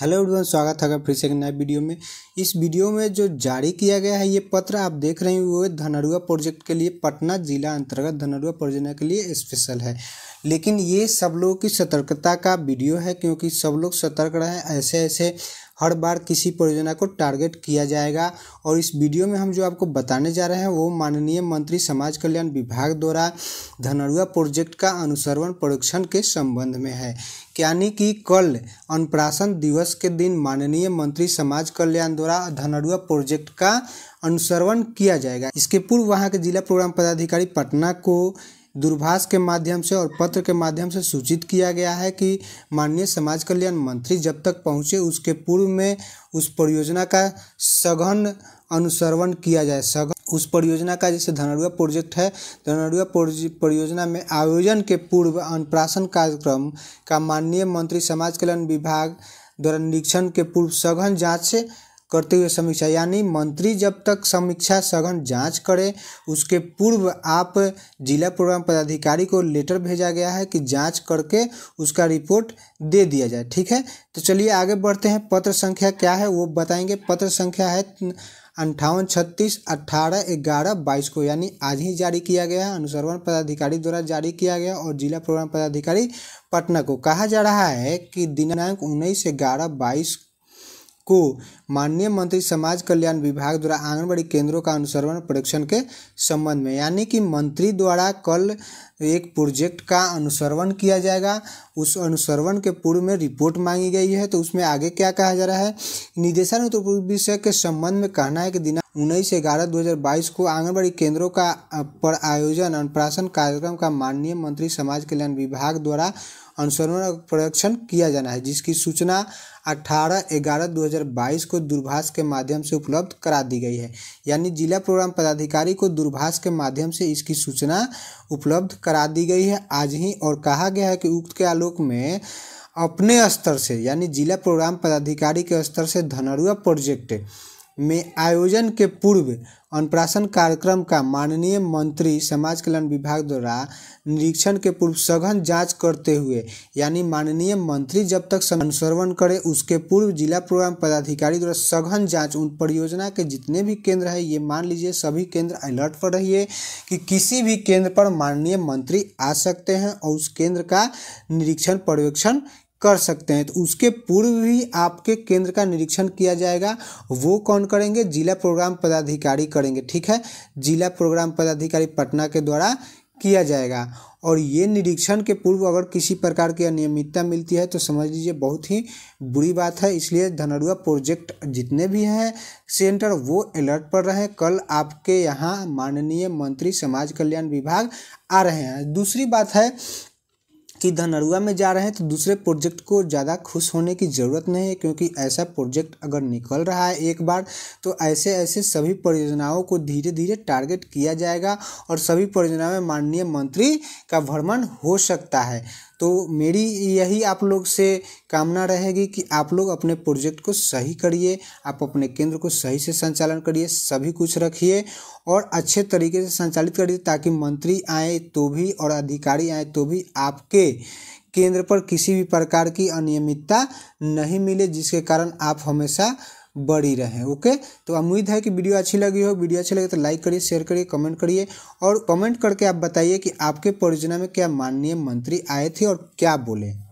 hello everyone स्वागत है फिर से एक नए वीडियो में इस वीडियो में जो जारी किया गया है ये पत्र आप देख रहे हैं वो धनरुआ प्रोजेक्ट के लिए पटना जिला अंतर्गत धनरुआ परियोजना के लिए स्पेशल है लेकिन ये सब लोगों की सतर्कता का वीडियो है क्योंकि सब लोग सतर्क रहें ऐसे ऐसे हर बार किसी परियोजना को टारगेट किया जाएगा और इस वीडियो में हम जो आपको बताने जा रहे हैं वो माननीय मंत्री समाज कल्याण विभाग द्वारा धनरुआ प्रोजेक्ट का अनुसरण परीक्षण के संबंध में है यानी कि कल अनुप्राशन दिवस के दिन माननीय मंत्री समाज कल्याण द्वारा धनरुआ प्रोजेक्ट का अनुसरण किया जाएगा इसके पूर्व वहाँ के जिला प्रोग्राम पदाधिकारी पटना को दूरभाष के माध्यम से और पत्र के माध्यम से सूचित किया गया है कि माननीय समाज कल्याण मंत्री जब तक पहुँचे उसके पूर्व में उस परियोजना का सघन अनुसरण किया जाए सघन उस परियोजना का जैसे धनरुआ प्रोजेक्ट है धनरुआ परियोजना में आयोजन के पूर्व अनुप्राशन कार्यक्रम का माननीय मंत्री समाज कल्याण विभाग द्वारा निरीक्षण के पूर्व सघन जाँच करते हुए समीक्षा यानी मंत्री जब तक समीक्षा सघन जांच करे उसके पूर्व आप जिला प्रोग्राम पदाधिकारी को लेटर भेजा गया है कि जांच करके उसका रिपोर्ट दे दिया जाए ठीक है तो चलिए आगे बढ़ते हैं पत्र संख्या क्या है वो बताएंगे पत्र संख्या है अंठावन छत्तीस अट्ठारह ग्यारह बाईस को यानी आज ही जारी किया गया है अनुसरवन पदाधिकारी द्वारा जारी किया गया और जिला प्रोग्राम पदाधिकारी पटना को कहा जा रहा है कि दिनांक उन्नीस ग्यारह बाईस को माननीय मंत्री समाज कल्याण विभाग द्वारा आंगनबाड़ी केंद्रों का अनुसरण परीक्षण के संबंध में यानी कि मंत्री द्वारा कल तो एक प्रोजेक्ट का अनुसरण किया जाएगा उस अनुसरण के पूर्व में रिपोर्ट मांगी गई है तो उसमें आगे क्या कहा जा रहा है निदेशानुत तो विषय के संबंध में कहना है कि दिनांक उन्नीस ग्यारह दो हज़ार बाईस को आंगनबाड़ी केंद्रों का पर आयोजन अनुप्राशन कार्यक्रम का माननीय मंत्री समाज कल्याण विभाग द्वारा अनुसरण और किया जाना है जिसकी सूचना 18 ग्यारह 2022 को दूरभाष के माध्यम से उपलब्ध करा दी गई है यानी जिला प्रोग्राम पदाधिकारी को दूरभाष के माध्यम से इसकी सूचना उपलब्ध करा दी गई है आज ही और कहा गया है कि उक्त के आलोक में अपने स्तर से यानी जिला प्रोग्राम पदाधिकारी के स्तर से धनरुआ प्रोजेक्ट में आयोजन के पूर्व अनुप्राशन कार्यक्रम का माननीय मंत्री समाज कल्याण विभाग द्वारा निरीक्षण के पूर्व सघन जांच करते हुए यानी माननीय मंत्री जब तक अनुसरण करे उसके पूर्व जिला प्रोग्राम पदाधिकारी द्वारा सघन जांच उन परियोजना के जितने भी केंद्र है ये मान लीजिए सभी केंद्र अलर्ट पर रहिए कि किसी भी केंद्र पर माननीय मंत्री आ सकते हैं और उस केंद्र का निरीक्षण पर्यवेक्षण कर सकते हैं तो उसके पूर्व भी आपके केंद्र का निरीक्षण किया जाएगा वो कौन करेंगे जिला प्रोग्राम पदाधिकारी करेंगे ठीक है जिला प्रोग्राम पदाधिकारी पटना के द्वारा किया जाएगा और ये निरीक्षण के पूर्व अगर किसी प्रकार की अनियमितता मिलती है तो समझ लीजिए बहुत ही बुरी बात है इसलिए धनरुआ प्रोजेक्ट जितने भी हैं सेंटर वो अलर्ट पर रहे कल आपके यहाँ माननीय मंत्री समाज कल्याण विभाग आ रहे हैं दूसरी बात है कि धनरुआ में जा रहे हैं तो दूसरे प्रोजेक्ट को ज़्यादा खुश होने की ज़रूरत नहीं है क्योंकि ऐसा प्रोजेक्ट अगर निकल रहा है एक बार तो ऐसे ऐसे सभी परियोजनाओं को धीरे धीरे टारगेट किया जाएगा और सभी परियोजनाओं में माननीय मंत्री का भ्रमण हो सकता है तो मेरी यही आप लोग से कामना रहेगी कि आप लोग अपने प्रोजेक्ट को सही करिए आप अपने केंद्र को सही से संचालन करिए सभी कुछ रखिए और अच्छे तरीके से संचालित करिए ताकि मंत्री आए तो भी और अधिकारी आए तो भी आपके केंद्र पर किसी भी प्रकार की अनियमितता नहीं मिले जिसके कारण आप हमेशा बढ़ी रहे ओके तो उम्मीद है कि वीडियो अच्छी लगी हो वीडियो अच्छी लगे तो लाइक करिए शेयर करिए कमेंट करिए और कमेंट करके आप बताइए कि आपके परियोजना में क्या माननीय मंत्री आए थे और क्या बोले